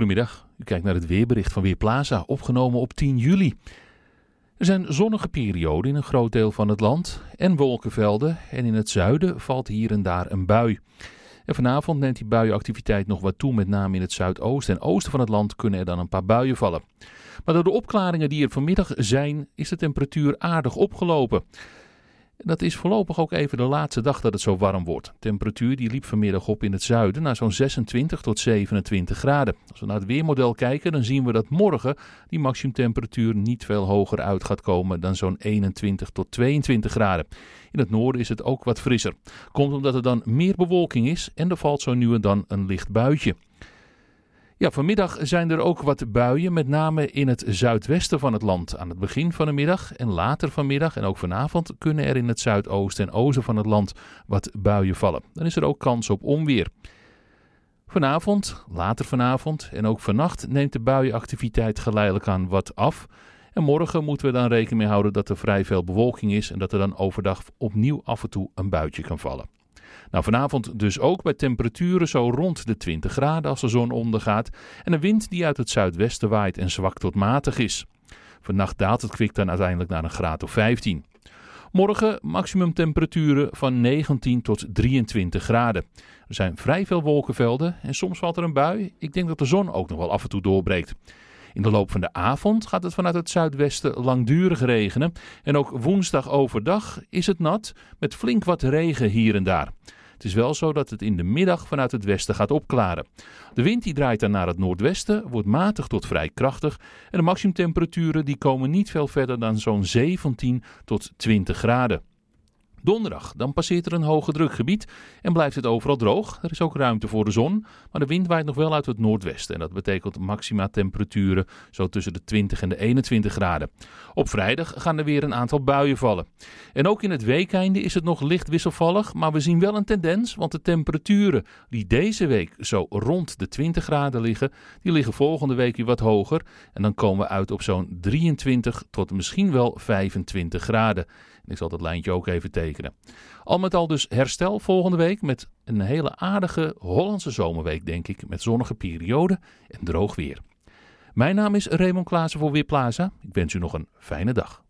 Goedemiddag, u kijkt naar het weerbericht van Weerplaza, opgenomen op 10 juli. Er zijn zonnige perioden in een groot deel van het land en wolkenvelden en in het zuiden valt hier en daar een bui. En vanavond neemt die buienactiviteit nog wat toe, met name in het zuidoosten en oosten van het land kunnen er dan een paar buien vallen. Maar door de opklaringen die er vanmiddag zijn, is de temperatuur aardig opgelopen dat is voorlopig ook even de laatste dag dat het zo warm wordt. De temperatuur die liep vanmiddag op in het zuiden naar zo'n 26 tot 27 graden. Als we naar het weermodel kijken, dan zien we dat morgen die maximumtemperatuur niet veel hoger uit gaat komen dan zo'n 21 tot 22 graden. In het noorden is het ook wat frisser. Komt omdat er dan meer bewolking is en er valt zo nu en dan een licht buitje. Ja, vanmiddag zijn er ook wat buien, met name in het zuidwesten van het land. Aan het begin van de middag en later vanmiddag en ook vanavond kunnen er in het zuidoosten en oosten van het land wat buien vallen. Dan is er ook kans op onweer. Vanavond, later vanavond en ook vannacht neemt de buienactiviteit geleidelijk aan wat af. En morgen moeten we dan rekening mee houden dat er vrij veel bewolking is en dat er dan overdag opnieuw af en toe een buitje kan vallen. Nou, vanavond dus ook bij temperaturen zo rond de 20 graden als de zon ondergaat en een wind die uit het zuidwesten waait en zwak tot matig is. Vannacht daalt het kwik dan uiteindelijk naar een graad of 15. Morgen maximumtemperaturen van 19 tot 23 graden. Er zijn vrij veel wolkenvelden en soms valt er een bui. Ik denk dat de zon ook nog wel af en toe doorbreekt. In de loop van de avond gaat het vanuit het zuidwesten langdurig regenen. En ook woensdag overdag is het nat, met flink wat regen hier en daar. Het is wel zo dat het in de middag vanuit het westen gaat opklaren. De wind die draait dan naar het noordwesten, wordt matig tot vrij krachtig en de maximumtemperaturen die komen niet veel verder dan zo'n 17 tot 20 graden. Donderdag, dan passeert er een hoge drukgebied en blijft het overal droog. Er is ook ruimte voor de zon, maar de wind waait nog wel uit het noordwesten. En dat betekent maxima temperaturen zo tussen de 20 en de 21 graden. Op vrijdag gaan er weer een aantal buien vallen. En ook in het weekeinde is het nog licht wisselvallig, maar we zien wel een tendens, want de temperaturen die deze week zo rond de 20 graden liggen, die liggen volgende week weer wat hoger. En dan komen we uit op zo'n 23 tot misschien wel 25 graden. ik zal dat lijntje ook even tegen al met al dus herstel volgende week met een hele aardige Hollandse zomerweek, denk ik. Met zonnige periode en droog weer. Mijn naam is Raymond Klaassen voor Weerplaza. Ik wens u nog een fijne dag.